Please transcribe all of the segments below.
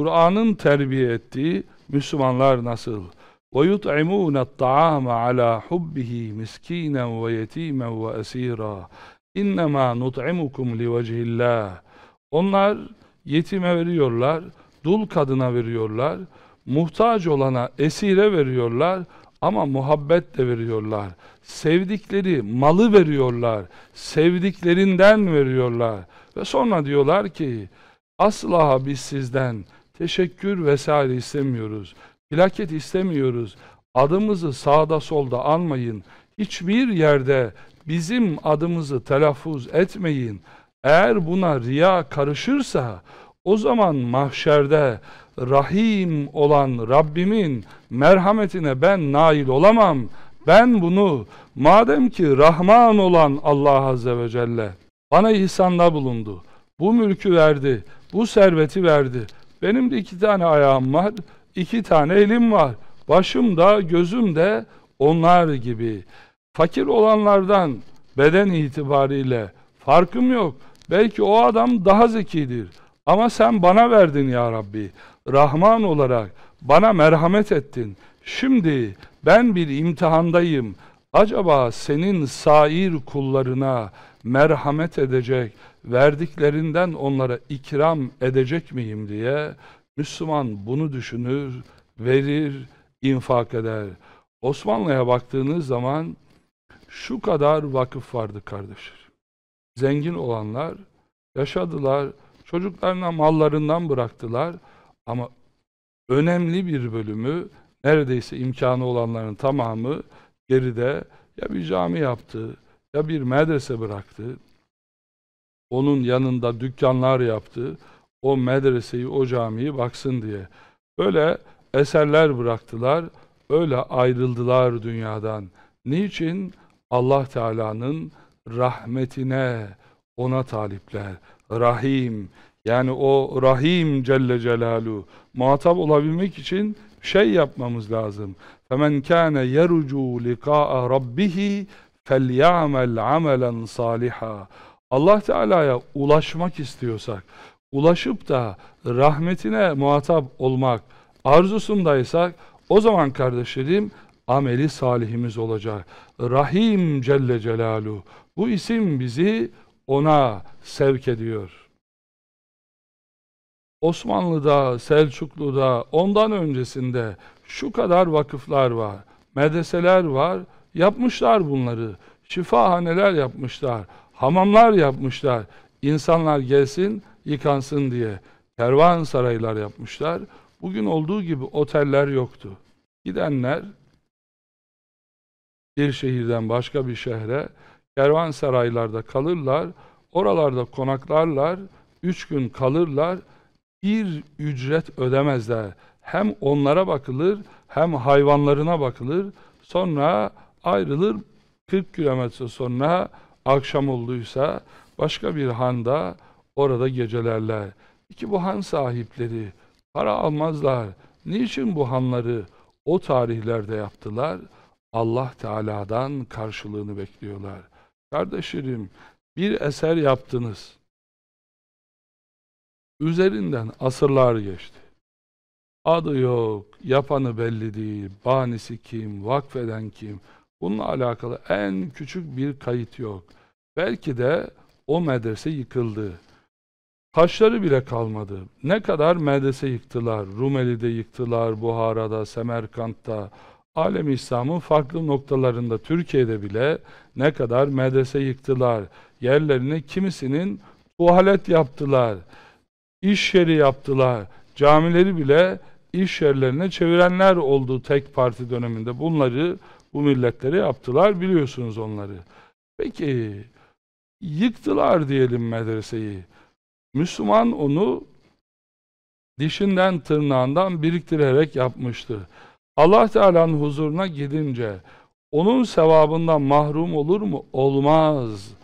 Kur'an'ın terbiye ettiği Müslümanlar nasıl? وَيُطْعِمُونَ الطَّعَامَ عَلَى حُبِّهِ مِسْك۪ينًا وَيَت۪يمًا وَأَس۪يرًا اِنَّمَا نُطْعِمُكُمْ لِوَجْهِ اللّٰهِ Onlar yetime veriyorlar, dul kadına veriyorlar, muhtaç olana, esire veriyorlar ama muhabbet de veriyorlar. Sevdikleri malı veriyorlar, sevdiklerinden veriyorlar. Ve sonra diyorlar ki, asla biz sizden teşekkür vesaire istemiyoruz. Plaket istemiyoruz. Adımızı sağda solda anmayın. Hiçbir yerde bizim adımızı telaffuz etmeyin. Eğer buna riya karışırsa o zaman mahşerde rahim olan Rabbimin merhametine ben nail olamam. Ben bunu madem ki Rahman olan Allah Azze ve Celle bana ihsanda bulundu. Bu mülkü verdi, bu serveti verdi. Benim de iki tane ayağım var, iki tane elim var. Başımda, gözümde onlar gibi. Fakir olanlardan beden itibariyle farkım yok. Belki o adam daha zekidir. Ama sen bana verdin ya Rabbi. Rahman olarak bana merhamet ettin. Şimdi ben bir imtihandayım. Acaba senin sair kullarına merhamet edecek, verdiklerinden onlara ikram edecek miyim diye Müslüman bunu düşünür, verir, infak eder. Osmanlı'ya baktığınız zaman şu kadar vakıf vardı kardeşler. Zengin olanlar yaşadılar, çocuklarına mallarından bıraktılar ama önemli bir bölümü neredeyse imkanı olanların tamamı geride ya bir cami yaptı ya bir medrese bıraktı onun yanında dükkanlar yaptı. O medreseyi, o camiyi baksın diye. Öyle eserler bıraktılar, öyle ayrıldılar dünyadan. Niçin? Allah Teala'nın rahmetine ona talipler. Rahim, yani o Rahim Celle Celalu muhatap olabilmek için şey yapmamız lazım. فَمَنْ كَانَ يَرُجُوا لِقَاءَ رَبِّهِ فَلْيَعْمَلْ عَمَلًا صَالِحًا Allah Teala'ya ulaşmak istiyorsak, ulaşıp da rahmetine muhatap olmak arzusundaysak o zaman kardeşlerim ameli salihimiz olacak. Rahim Celle Celalu, Bu isim bizi ona sevk ediyor. Osmanlı'da, Selçuklu'da, ondan öncesinde şu kadar vakıflar var, medreseler var, yapmışlar bunları. Şifahaneler yapmışlar. Hamamlar yapmışlar. İnsanlar gelsin, yıkansın diye. Kervan saraylar yapmışlar. Bugün olduğu gibi oteller yoktu. Gidenler bir şehirden başka bir şehre kervan saraylarda kalırlar. Oralarda konaklarlar. Üç gün kalırlar. Bir ücret ödemezler. Hem onlara bakılır hem hayvanlarına bakılır. Sonra ayrılır 40 kilometre sonra akşam olduysa başka bir handa orada gecelerler. İki bu han sahipleri para almazlar. Niçin bu hanları o tarihlerde yaptılar? Allah Teala'dan karşılığını bekliyorlar. Kardeşlerim bir eser yaptınız. Üzerinden asırlar geçti. Adı yok, yapanı belli değil, banisi kim, vakfeden kim, Bununla alakalı en küçük bir kayıt yok. Belki de o medrese yıkıldı. Taşları bile kalmadı. Ne kadar medrese yıktılar. Rumeli'de yıktılar, Buhara'da, Semerkant'ta, alem İslam'ın farklı noktalarında Türkiye'de bile ne kadar medrese yıktılar. Yerlerine kimisinin tuvalet yaptılar, iş yeri yaptılar, camileri bile iş yerlerine çevirenler oldu tek parti döneminde. Bunları bu milletleri yaptılar biliyorsunuz onları. Peki yıktılar diyelim medreseyi. Müslüman onu dişinden tırnağından biriktirerek yapmıştı. Allah Teala'nın huzuruna gidince onun sevabından mahrum olur mu? Olmaz.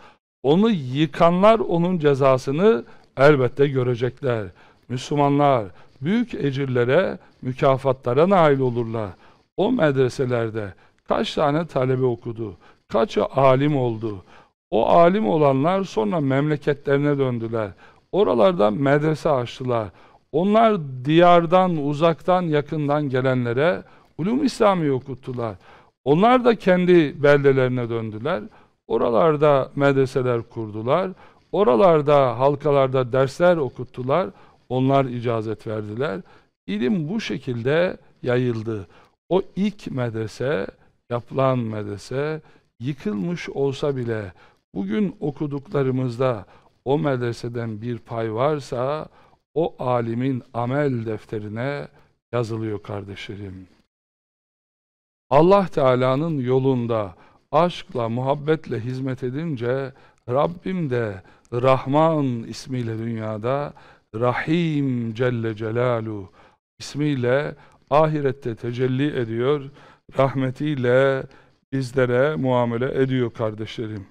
Onu yıkanlar onun cezasını elbette görecekler. Müslümanlar büyük ecirlere, mükafatlara nail olurlar. O medreselerde kaç tane talebe okudu, kaç alim oldu. O alim olanlar sonra memleketlerine döndüler. Oralarda medrese açtılar. Onlar diyardan, uzaktan, yakından gelenlere ulum İslam'ı okuttular. Onlar da kendi beldelerine döndüler. Oralarda medreseler kurdular. Oralarda halkalarda dersler okuttular. Onlar icazet verdiler. İlim bu şekilde yayıldı. O ilk medrese yapılan medrese yıkılmış olsa bile bugün okuduklarımızda o medreseden bir pay varsa o alimin amel defterine yazılıyor kardeşlerim. Allah Teala'nın yolunda aşkla, muhabbetle hizmet edince Rabbim de Rahman ismiyle dünyada Rahim Celle Celaluhu ismiyle ahirette tecelli ediyor rahmetiyle bizlere muamele ediyor kardeşlerim.